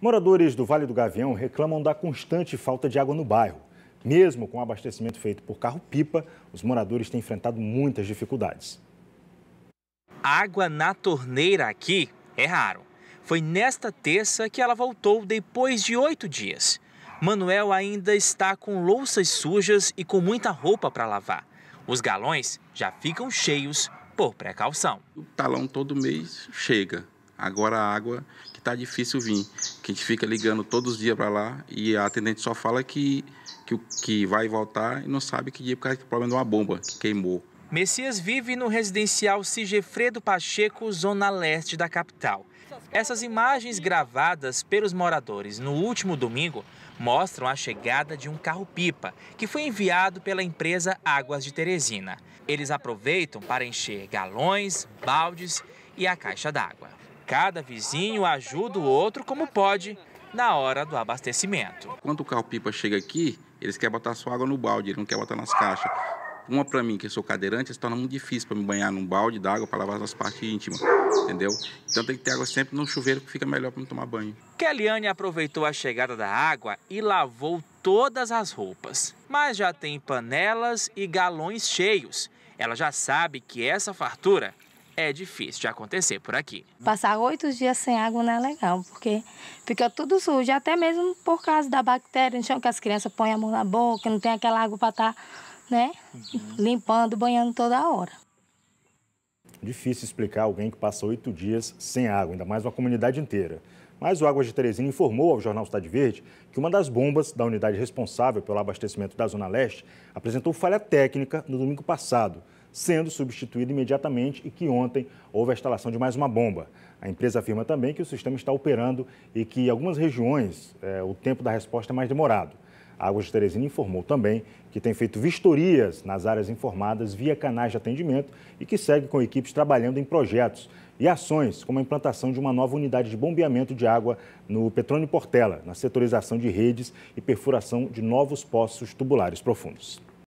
Moradores do Vale do Gavião reclamam da constante falta de água no bairro. Mesmo com o abastecimento feito por carro-pipa, os moradores têm enfrentado muitas dificuldades. Água na torneira aqui é raro. Foi nesta terça que ela voltou depois de oito dias. Manuel ainda está com louças sujas e com muita roupa para lavar. Os galões já ficam cheios por precaução. O talão todo mês chega. Agora a água que está difícil vir, que a gente fica ligando todos os dias para lá e a atendente só fala que, que, que vai voltar e não sabe que dia por causa do problema de uma bomba que queimou. Messias vive no residencial Sigefredo Pacheco, zona leste da capital. Essas imagens gravadas pelos moradores no último domingo mostram a chegada de um carro-pipa que foi enviado pela empresa Águas de Teresina. Eles aproveitam para encher galões, baldes e a caixa d'água. Cada vizinho ajuda o outro como pode na hora do abastecimento. Quando o carro-pipa chega aqui, eles querem botar sua água no balde, ele não quer botar nas caixas. Uma para mim, que sou cadeirante, se torna muito difícil para me banhar num balde d'água para lavar as partes íntimas, entendeu? Então tem que ter água sempre no chuveiro que fica melhor para me tomar banho. Keliane aproveitou a chegada da água e lavou todas as roupas, mas já tem panelas e galões cheios. Ela já sabe que essa fartura é difícil de acontecer por aqui. Passar oito dias sem água não é legal, porque fica tudo sujo, até mesmo por causa da bactéria, no chão que as crianças põem a mão na boca, não tem aquela água para estar tá, né, uhum. limpando, banhando toda hora. Difícil explicar alguém que passa oito dias sem água, ainda mais uma comunidade inteira. Mas o Águas de Teresina informou ao jornal Cidade Verde que uma das bombas da unidade responsável pelo abastecimento da Zona Leste apresentou falha técnica no domingo passado, sendo substituída imediatamente e que ontem houve a instalação de mais uma bomba. A empresa afirma também que o sistema está operando e que em algumas regiões eh, o tempo da resposta é mais demorado. A Águas de Teresina informou também que tem feito vistorias nas áreas informadas via canais de atendimento e que segue com equipes trabalhando em projetos e ações, como a implantação de uma nova unidade de bombeamento de água no Petrônio Portela, na setorização de redes e perfuração de novos poços tubulares profundos.